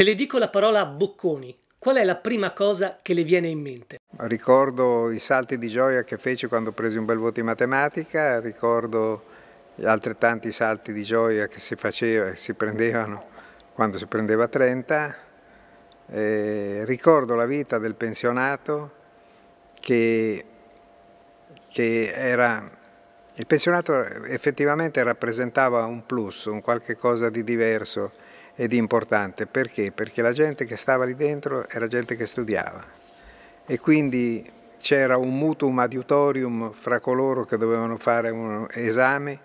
Se le dico la parola bocconi, qual è la prima cosa che le viene in mente? Ricordo i salti di gioia che feci quando presi un bel voto in matematica, ricordo gli altrettanti salti di gioia che si faceva, e si prendevano quando si prendeva 30, eh, ricordo la vita del pensionato che, che era il pensionato effettivamente rappresentava un plus, un qualche cosa di diverso ed importante. Perché? Perché la gente che stava lì dentro era gente che studiava e quindi c'era un mutuum adiutorium fra coloro che dovevano fare un esame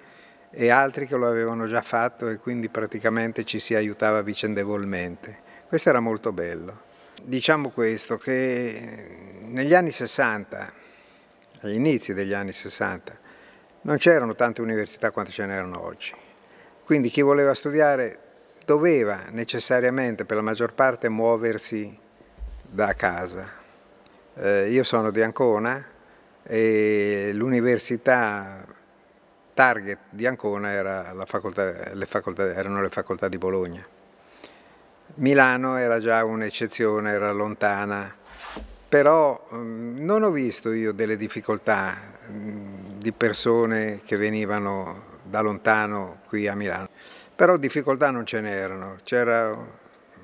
e altri che lo avevano già fatto e quindi praticamente ci si aiutava vicendevolmente. Questo era molto bello. Diciamo questo, che negli anni 60, agli inizi degli anni 60, non c'erano tante università quante ce n'erano oggi. Quindi chi voleva studiare doveva necessariamente per la maggior parte muoversi da casa. Eh, io sono di Ancona e l'università target di Ancona era facoltà, le facoltà, erano le facoltà di Bologna. Milano era già un'eccezione, era lontana, però mm, non ho visto io delle difficoltà mm, di persone che venivano da lontano qui a Milano. Però difficoltà non ce n'erano, c'era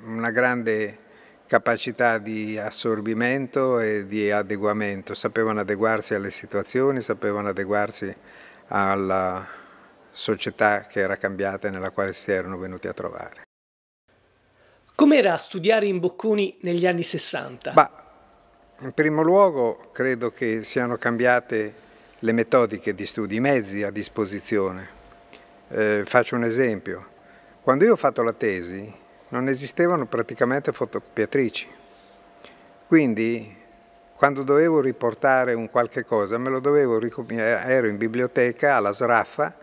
una grande capacità di assorbimento e di adeguamento, sapevano adeguarsi alle situazioni, sapevano adeguarsi alla società che era cambiata e nella quale si erano venuti a trovare. Com'era studiare in Bocconi negli anni 60? Bah, in primo luogo credo che siano cambiate le metodiche di studio, i mezzi a disposizione. Eh, faccio un esempio, quando io ho fatto la tesi non esistevano praticamente fotocopiatrici, quindi quando dovevo riportare un qualche cosa me lo dovevo ricopiare, eh, ero in biblioteca alla sraffa,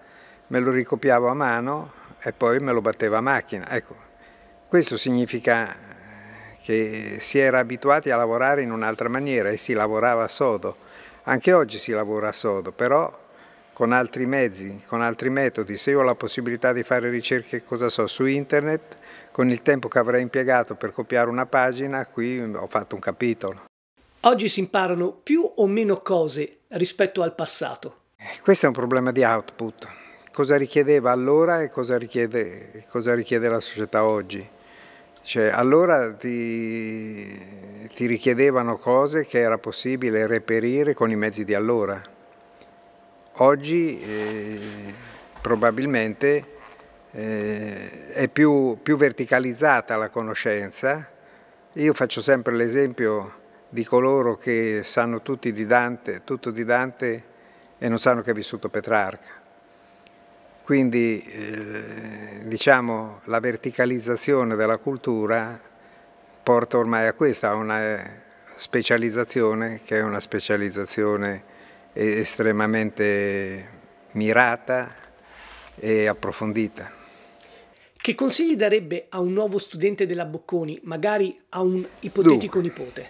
me lo ricopiavo a mano e poi me lo batteva a macchina. Ecco, questo significa eh, che si era abituati a lavorare in un'altra maniera e si lavorava sodo. Anche oggi si lavora sodo, però con altri mezzi, con altri metodi, se io ho la possibilità di fare ricerche, cosa so, su internet, con il tempo che avrei impiegato per copiare una pagina, qui ho fatto un capitolo. Oggi si imparano più o meno cose rispetto al passato. Eh, questo è un problema di output. Cosa richiedeva allora e cosa richiede, cosa richiede la società oggi? Cioè, allora ti, ti richiedevano cose che era possibile reperire con i mezzi di allora oggi eh, probabilmente eh, è più, più, verticalizzata la conoscenza. Io faccio sempre l'esempio di coloro che sanno tutti di Dante, tutto di Dante e non sanno che ha vissuto Petrarca. Quindi eh, diciamo la verticalizzazione della cultura porta ormai a questa, a una specializzazione che è una specializzazione estremamente mirata e approfondita. Che consigli darebbe a un nuovo studente della Bocconi, magari a un ipotetico Dunque, nipote?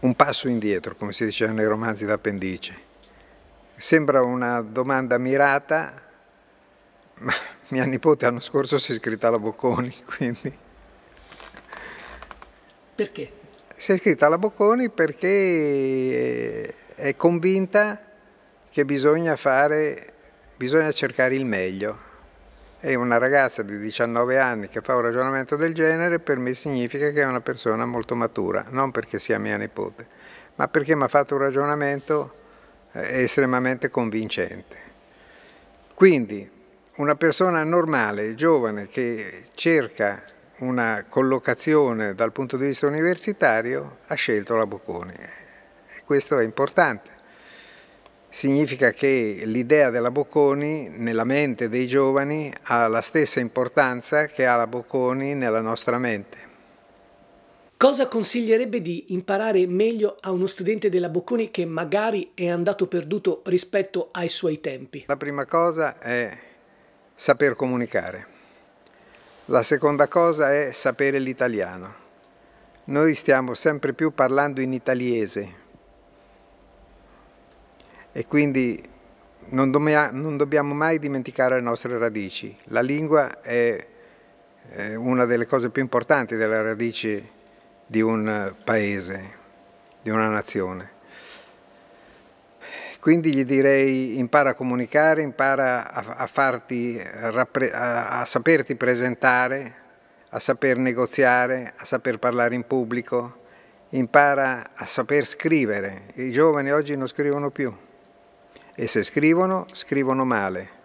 Un passo indietro, come si diceva nei romanzi d'appendice. Sembra una domanda mirata, ma mia nipote l'anno scorso si è iscritta alla Bocconi, quindi... Perché? Si è iscritta alla Bocconi perché eh, è convinta che bisogna, fare, bisogna cercare il meglio. E una ragazza di 19 anni che fa un ragionamento del genere per me significa che è una persona molto matura, non perché sia mia nipote, ma perché mi ha fatto un ragionamento eh, estremamente convincente. Quindi una persona normale, giovane, che cerca una collocazione dal punto di vista universitario, ha scelto la Bocconi questo è importante. Significa che l'idea della Bocconi nella mente dei giovani ha la stessa importanza che ha la Bocconi nella nostra mente. Cosa consiglierebbe di imparare meglio a uno studente della Bocconi che magari è andato perduto rispetto ai suoi tempi? La prima cosa è saper comunicare. La seconda cosa è sapere l'italiano. Noi stiamo sempre più parlando in italiese, e quindi non, dobbiamo mai dimenticare le nostre radici. La lingua è una delle cose più importanti delle radici di un paese, di una nazione. Quindi gli direi impara a comunicare, impara a, a, farti, a, a saperti presentare, a saper negoziare, a saper parlare in pubblico, impara a saper scrivere. I giovani oggi non scrivono più e se scrivono, scrivono male.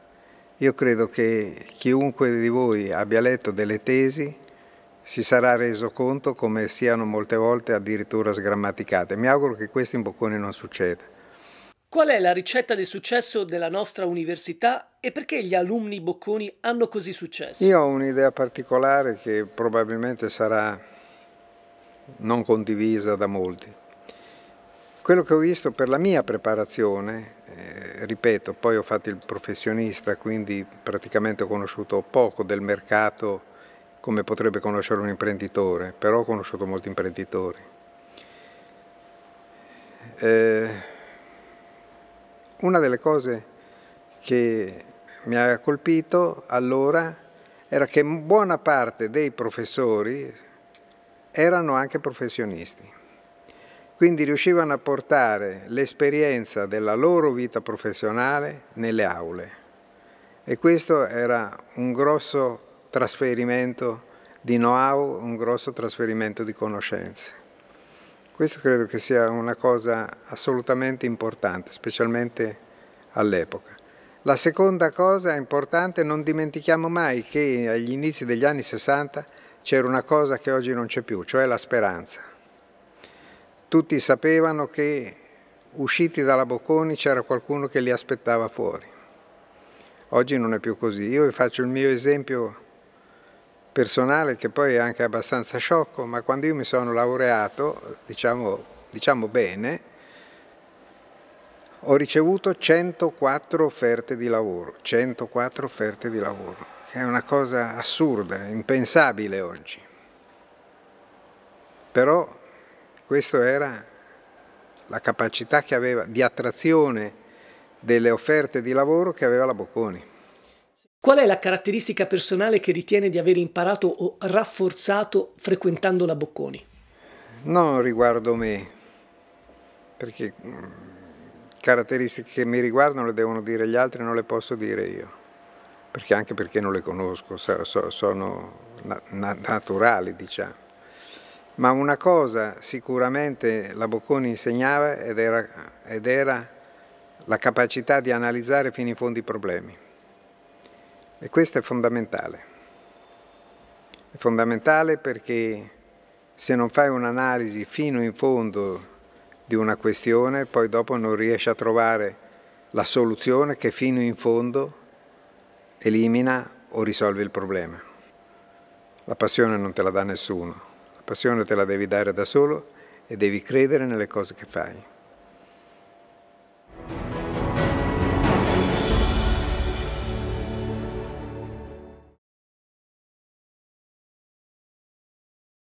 Io credo che chiunque di voi abbia letto delle tesi si sarà reso conto come siano molte volte addirittura sgrammaticate. Mi auguro che questo in Bocconi non succeda. Qual è la ricetta del successo della nostra università e perché gli alunni Bocconi hanno così successo? Io ho un'idea particolare che probabilmente sarà non condivisa da molti. Quello che ho visto per la mia preparazione ripeto, poi ho fatto il professionista, quindi praticamente ho conosciuto poco del mercato come potrebbe conoscere un imprenditore, però ho conosciuto molti imprenditori. Eh, una delle cose che mi ha colpito allora era che buona parte dei professori erano anche professionisti. Quindi riuscivano a portare l'esperienza della loro vita professionale nelle aule e questo era un grosso trasferimento di know-how, un grosso trasferimento di conoscenze. Questo credo che sia una cosa assolutamente importante, specialmente all'epoca. La seconda cosa importante, non dimentichiamo mai che agli inizi degli anni 60 c'era una cosa che oggi non c'è più, cioè la speranza. Tutti sapevano che usciti dalla Bocconi c'era qualcuno che li aspettava fuori. Oggi non è più così. Io vi faccio il mio esempio personale che poi è anche abbastanza sciocco, ma quando io mi sono laureato, diciamo, diciamo bene, ho ricevuto 104 offerte di lavoro, 104 offerte di lavoro, che è una cosa assurda, impensabile oggi. Però questa era la capacità che aveva di attrazione delle offerte di lavoro che aveva la Bocconi. Qual è la caratteristica personale che ritiene di aver imparato o rafforzato frequentando la Bocconi? Non riguardo me, perché mm, caratteristiche che mi riguardano le devono dire gli altri, non le posso dire io, perché anche perché non le conosco, sono naturali, diciamo ma una cosa sicuramente la Bocconi insegnava ed era, ed era la capacità di analizzare fino in fondo i problemi. E questo è fondamentale. È fondamentale perché se non fai un'analisi fino in fondo di una questione, poi dopo non riesci a trovare la soluzione che fino in fondo elimina o risolve il problema. La passione non te la dà nessuno passione te la devi dare da solo e devi credere nelle cose che fai.